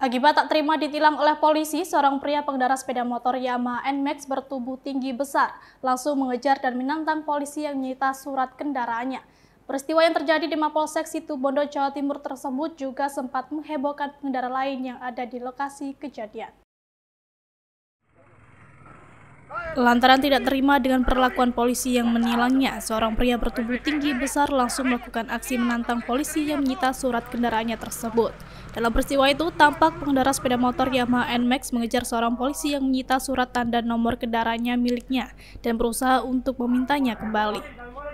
Akibat tak terima ditilang oleh polisi, seorang pria pengendara sepeda motor Yamaha NMAX bertubuh tinggi besar langsung mengejar dan menantang polisi yang menyita surat kendaraannya. Peristiwa yang terjadi di Mapolsek Situbondo, Jawa Timur tersebut juga sempat menghebohkan pengendara lain yang ada di lokasi kejadian. Lantaran tidak terima dengan perlakuan polisi yang menilangnya, seorang pria bertubuh tinggi besar langsung melakukan aksi menantang polisi yang menyita surat kendaraannya tersebut. Dalam peristiwa itu, tampak pengendara sepeda motor Yamaha NMAX mengejar seorang polisi yang menyita surat tanda nomor kendaraannya miliknya dan berusaha untuk memintanya kembali.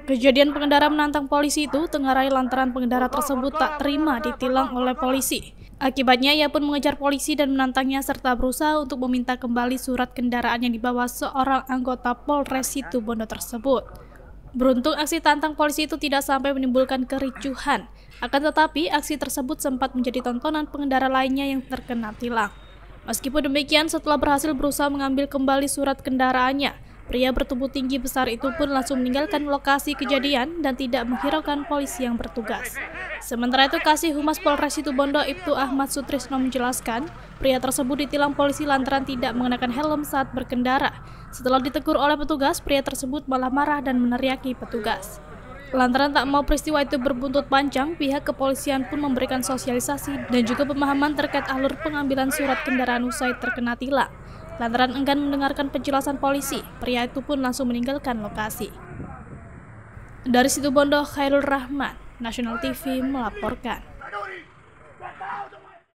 Kejadian pengendara menantang polisi itu tengarai lantaran pengendara tersebut tak terima ditilang oleh polisi. Akibatnya ia pun mengejar polisi dan menantangnya serta berusaha untuk meminta kembali surat kendaraan yang dibawa seorang anggota Polres itu Bondo tersebut. Beruntung aksi tantang polisi itu tidak sampai menimbulkan kericuhan. Akan tetapi, aksi tersebut sempat menjadi tontonan pengendara lainnya yang terkena tilang. Meskipun demikian, setelah berhasil berusaha mengambil kembali surat kendaraannya, Pria bertubuh tinggi besar itu pun langsung meninggalkan lokasi kejadian dan tidak menghiraukan polisi yang bertugas. Sementara itu, Kasih Humas Polres Situbondo Ibtu Ahmad Sutrisno menjelaskan, pria tersebut ditilang polisi lantaran tidak mengenakan helm saat berkendara. Setelah ditegur oleh petugas, pria tersebut malah marah dan meneriaki petugas. Lantaran tak mau peristiwa itu berbuntut panjang, pihak kepolisian pun memberikan sosialisasi dan juga pemahaman terkait alur pengambilan surat kendaraan usai terkena tilang. Lantaran enggan mendengarkan penjelasan polisi, pria itu pun langsung meninggalkan lokasi. Dari situ Bondo, Khairul Rahman, National TV melaporkan.